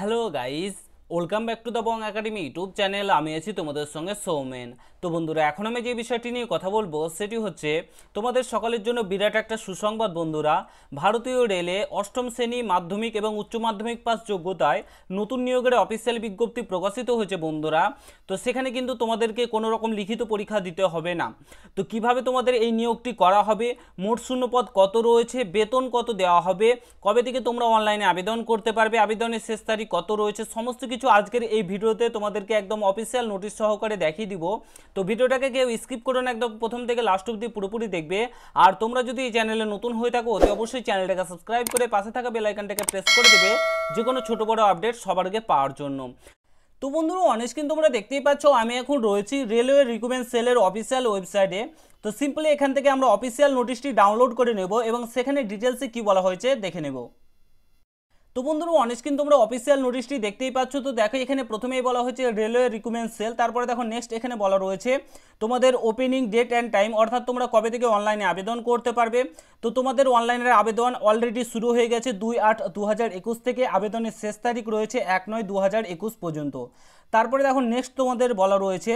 hello guys welcome back to the Bong Academy YouTube channel আমি আছি তোমাদের সঙ্গে সৌমেন তো বন্ধুরা এখন আমি যে বিষয়টি নিয়ে কথা বলবো সেটি হচ্ছে তোমাদের সকলের জন্য বিরাট একটা সুসংবাদ বন্ধুরা ভারতীয় রেলে অষ্টম শ্রেণী মাধ্যমিক এবং উচ্চ মাধ্যমিক পাস যোগ্যতায় নতুন নিয়োগের অফিসিয়াল বিজ্ঞপ্তি প্রকাশিত হয়েছে বন্ধুরা তো সেখানে কিন্তু তোমাদেরকে কোনো রকম লিখিত পরীক্ষা দিতে হবে না তো কিভাবে তোমাদের এই নিয়োগটি করা হবে মোট শূন্যপদ কত রয়েছে বেতন কত দেওয়া হবে কবে থেকে তোমরা অনলাইনে আবেদন করতে পারবে আবেদনের শেষ তারিখ কত রয়েছে সমস্ত কিছু কিছু আজকের এই ভিডিওতে তোমাদেরকে একদম অফিসিয়াল নোটিশ সহকারে দেখিয়ে দিব তো ভিডিওটাকে কেউ স্কিপ করে না একদম প্রথম থেকে লাস্ট অব্দি পুরোপুরি দেখবে আর তোমরা যদি এই চ্যানেলে নতুন হয়ে থাকো অতি অবশ্যই চ্যানেলটাকে সাবস্ক্রাইব করে পাশে থাকা বেলাইকানটাকে প্রেস করে দেবে যে কোনো ছোটো বড়ো আপডেট সবার আগে পাওয়ার জন্য তো বন্ধুরা অনেক কিন্তু তোমরা দেখতেই পাচ্ছ আমি এখন রয়েছি রেলওয়ে রিক্রুটমেন্ট সেলের অফিসিয়াল ওয়েবসাইটে তো সিম্পলি এখান থেকে আমরা অফিসিয়াল নোটিশটি ডাউনলোড করে নেব এবং সেখানে ডিটেলসে কি বলা হয়েছে দেখে নেব তো বন্ধুরা অনেক কিন্তু তোমরা অফিসিয়াল নোটিশটি দেখতেই পাচ্ছ তো দেখো এখানে প্রথমেই বলা হয়েছে রেলওয়ে রিক্রুটমেন্ট সেল তারপরে দেখো নেক্সট এখানে বলা রয়েছে তোমাদের ওপেনিং ডেট অ্যান্ড টাইম অর্থাৎ তোমরা কবে থেকে অনলাইনে আবেদন করতে পারবে তো তোমাদের অনলাইনের আবেদন অলরেডি শুরু হয়ে গেছে দুই আট দু থেকে আবেদনের শেষ তারিখ রয়েছে এক নয় দু পর্যন্ত তারপরে দেখো নেক্সট তোমাদের বলা রয়েছে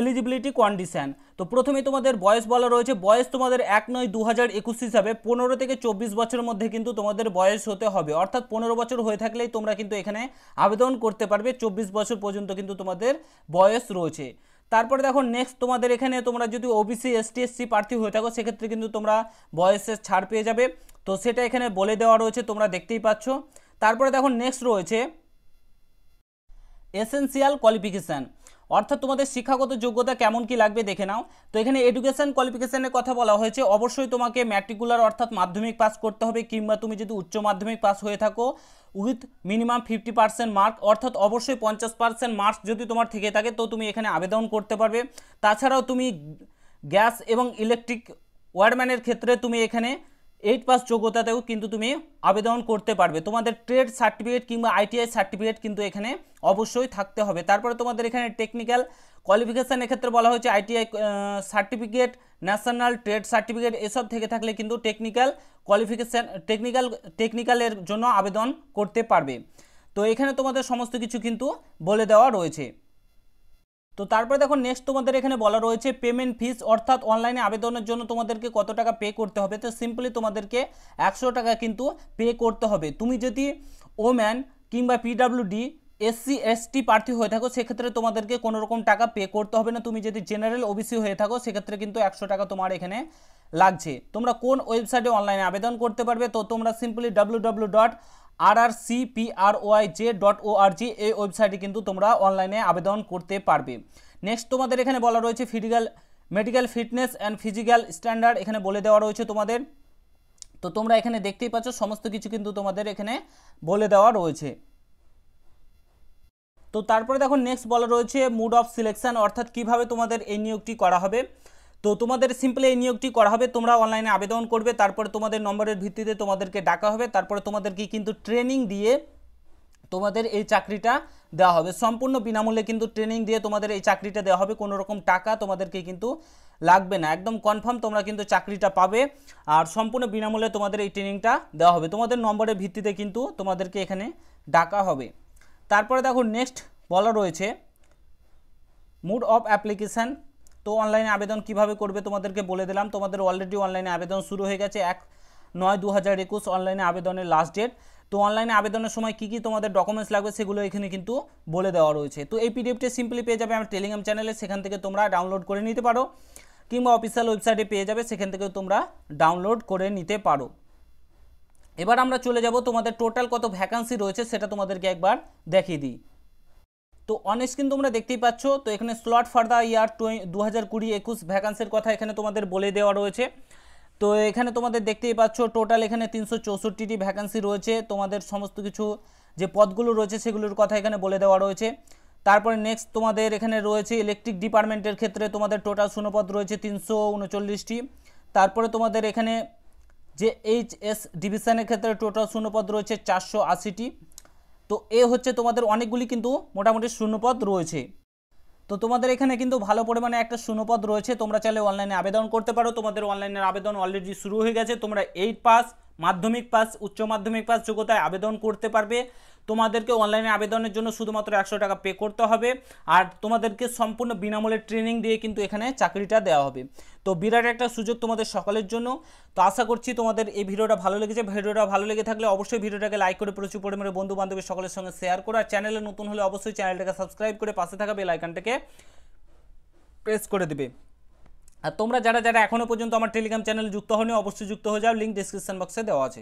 এলিজিবিলিটি কন্ডিশান তো প্রথমে তোমাদের বয়স বলা রয়েছে বয়স তোমাদের এক নয় দু হাজার একুশ হিসাবে পনেরো থেকে চব্বিশ বছরের মধ্যে কিন্তু তোমাদের বয়স হতে হবে অর্থাৎ পনেরো বছর হয়ে থাকলেই তোমরা কিন্তু এখানে আবেদন করতে পারবে চব্বিশ বছর পর্যন্ত কিন্তু তোমাদের বয়স রয়েছে তারপরে দেখো নেক্সট তোমাদের এখানে তোমরা যদি ওবিসি এসটি এসসি প্রার্থী হয়ে থাকো সেক্ষেত্রে কিন্তু তোমরা বয়সের ছাড় পেয়ে যাবে তো সেটা এখানে বলে দেওয়া রয়েছে তোমরা দেখতেই পাচ্ছ তারপরে দেখো নেক্সট রয়েছে এসেন্সিয়াল কোয়ালিফিকেশান অর্থাৎ তোমাদের শিক্ষাগত যোগ্যতা কেমন কি লাগবে দেখে নাও তো এখানে এডুকেশান কোয়ালিফিকেশানের কথা বলা হয়েছে অবশ্যই তোমাকে ম্যাট্রিকুলার অর্থাৎ মাধ্যমিক পাস করতে হবে কিংবা তুমি যদি উচ্চ মাধ্যমিক পাস হয়ে থাকো with minimum fifty percent mark অর্থাৎ অবশ্যই পঞ্চাশ পার্সেন্ট মার্কস যদি তোমার থেকে থাকে তো তুমি এখানে আবেদন করতে পারবে তাছাড়াও তুমি গ্যাস এবং ইলেকট্রিক ওয়ারম্যানের ক্ষেত্রে তুমি এখানে এইট পাস যোগ্যতাতেও কিন্তু তুমি আবেদন করতে পারবে তোমাদের ট্রেড সার্টিফিকেট কিংবা আইটিআই সার্টিফিকেট কিন্তু এখানে অবশ্যই থাকতে হবে তারপরে তোমাদের এখানে টেকনিক্যাল কোয়ালিফিকেশান এক্ষেত্রে বলা হয়েছে ITI certificate national trade certificate এসব থেকে থাকলে কিন্তু টেকনিক্যাল কোয়ালিফিকেশান টেকনিক্যাল টেকনিক্যালের জন্য আবেদন করতে পারবে তো এখানে তোমাদের সমস্ত কিছু কিন্তু বলে দেওয়া রয়েছে তো তারপরে দেখো নেক্সট তোমাদের এখানে বলা রয়েছে পেমেন্ট ফিস অর্থাৎ অনলাইনে আবেদনের জন্য তোমাদেরকে কত টাকা পে করতে হবে তো সিম্পলি তোমাদেরকে একশো টাকা কিন্তু পে করতে হবে তুমি যদি ওম্যান কিংবা পিডাব্লিউডি এসসি এসটি প্রার্থী হয়ে থাকো সেক্ষেত্রে তোমাদেরকে কোনোরকম টাকা পে করতে হবে না তুমি যদি জেনারেল ওবিসি হয়ে থাকো সেক্ষেত্রে কিন্তু একশো টাকা তোমার এখানে লাগছে তোমরা কোন ওয়েবসাইটে অনলাইনে আবেদন করতে পারবে তো তোমরা simply W R R dot O R G এই ওয়েবসাইটে কিন্তু তোমরা অনলাইনে আবেদন করতে পারবে নেক্সট তোমাদের এখানে বলা রয়েছে physical medical fitness and physical standard এখানে বলে দেওয়া রয়েছে তোমাদের তো তোমরা এখানে দেখতেই পাচ্ছ সমস্ত কিছু কিন্তু তোমাদের এখানে বলে দেওয়া রয়েছে তো তারপরে দেখো নেক্সট বলা রয়েছে মুড অফ সিলেকশান অর্থাৎ কিভাবে তোমাদের এই নিয়োগটি করা হবে তো তোমাদের সিম্পলি এই নিয়োগটি করা হবে তোমরা অনলাইনে আবেদন করবে তারপরে তোমাদের নম্বরের ভিত্তিতে তোমাদেরকে ডাকা হবে তারপরে তোমাদেরকে কিন্তু ট্রেনিং দিয়ে তোমাদের এই চাকরিটা দেওয়া হবে সম্পূর্ণ বিনামূল্যে কিন্তু ট্রেনিং দিয়ে তোমাদের এই চাকরিটা দেওয়া হবে কোনো রকম টাকা তোমাদেরকে কিন্তু লাগবে না একদম কনফার্ম তোমরা কিন্তু চাকরিটা পাবে আর সম্পূর্ণ বিনামূল্যে তোমাদের এই ট্রেনিংটা দেওয়া হবে তোমাদের নম্বরের ভিত্তিতে কিন্তু তোমাদেরকে এখানে ডাকা হবে তারপরে দেখো নেক্সট বলা রয়েছে মুড অফ অ্যাপ্লিকেশান তো অনলাইনে আবেদন কিভাবে করবে তোমাদেরকে বলে দিলাম তোমাদের অলরেডি অনলাইনে আবেদন শুরু হয়ে গেছে এক নয় দু হাজার একুশ অনলাইনে আবেদনের লাস্ট ডেট তো অনলাইনে আবেদনের সময় কি কি তোমাদের ডকুমেন্টস লাগবে সেগুলো এখানে কিন্তু বলে দেওয়া রয়েছে তো এই পিডিএফটি সিম্পলি পেয়ে যাবে আমার টেলিগ্রাম চ্যানেলে সেখান থেকে তোমরা ডাউনলোড করে নিতে পারো কিংবা অফিসিয়াল ওয়েবসাইটে পেয়ে যাবে সেখান থেকেও তোমরা ডাউনলোড করে নিতে পারো এবার আমরা চলে যাব তোমাদের টোটাল কত ভ্যাকান্সি রয়েছে সেটা তোমাদেরকে একবার দেখিয়ে দিই তো অন স্ক্রিন তোমরা দেখতেই পাচ্ছ তো এখানে স্লট ফর দ্য ইয়ার দু হাজার কুড়ি একুশ ভ্যাকান্সির কথা এখানে তোমাদের বলে দেওয়া রয়েছে তো এখানে তোমাদের দেখতেই পাচ্ছ টোটাল এখানে তিনশো চৌষট্টিটি ভ্যাকান্সি রয়েছে তোমাদের সমস্ত কিছু যে পদগুলো রয়েছে সেগুলোর কথা এখানে বলে দেওয়া রয়েছে তারপরে নেক্সট তোমাদের এখানে রয়েছে ইলেকট্রিক ডিপার্টমেন্টের ক্ষেত্রে তোমাদের টোটাল শূন্যপদ রয়েছে তিনশো উনচল্লিশটি তারপরে তোমাদের এখানে যে এইচ এস ডিভিশনের ক্ষেত্রে টোটাল শূন্যপদ রয়েছে চারশো আশিটি তো এ হচ্ছে তোমাদের অনেকগুলি কিন্তু মোটামুটি শূন্যপদ রয়েছে তো তোমাদের এখানে কিন্তু ভালো পরিমাণে একটা শূন্যপদ রয়েছে তোমরা চাইলে অনলাইনে আবেদন করতে পারো তোমাদের অনলাইনের আবেদন অলরেডি শুরু হয়ে গেছে তোমরা এইট পাস মাধ্যমিক পাস উচ্চ মাধ্যমিক পাস যোগ্যতায় আবেদন করতে পারবে তোমাদেরকে অনলাইনে আবেদনের জন্য শুধুমাত্র একশো টাকা পে করতে হবে আর তোমাদেরকে সম্পূর্ণ বিনামূল্যে ট্রেনিং দিয়ে কিন্তু এখানে চাকরিটা দেওয়া হবে তো বিরাট একটা সুযোগ তোমাদের সকলের জন্য তো আশা করছি তোমাদের এই ভিডিওটা ভালো লেগেছে ভিডিওটা ভালো লেগে থাকলে অবশ্যই ভিডিওটাকে লাইক করে প্রচুর পরিমাণে বন্ধু বান্ধবের সকলের সঙ্গে শেয়ার করো আর চ্যানেলে নতুন হলে অবশ্যই চ্যানেলটাকে সাবস্ক্রাইব করে পাশে থাকা বেলাইকানটাকে প্রেস করে দেবে আর তোমরা যারা যারা এখনও পর্যন্ত আমার টেলিগ্রাম চ্যানেলে যুক্ত হওনি অবশ্যই যুক্ত হয়ে যাও লিঙ্ক ডিসক্রিপশন বক্সে দেওয়া আছে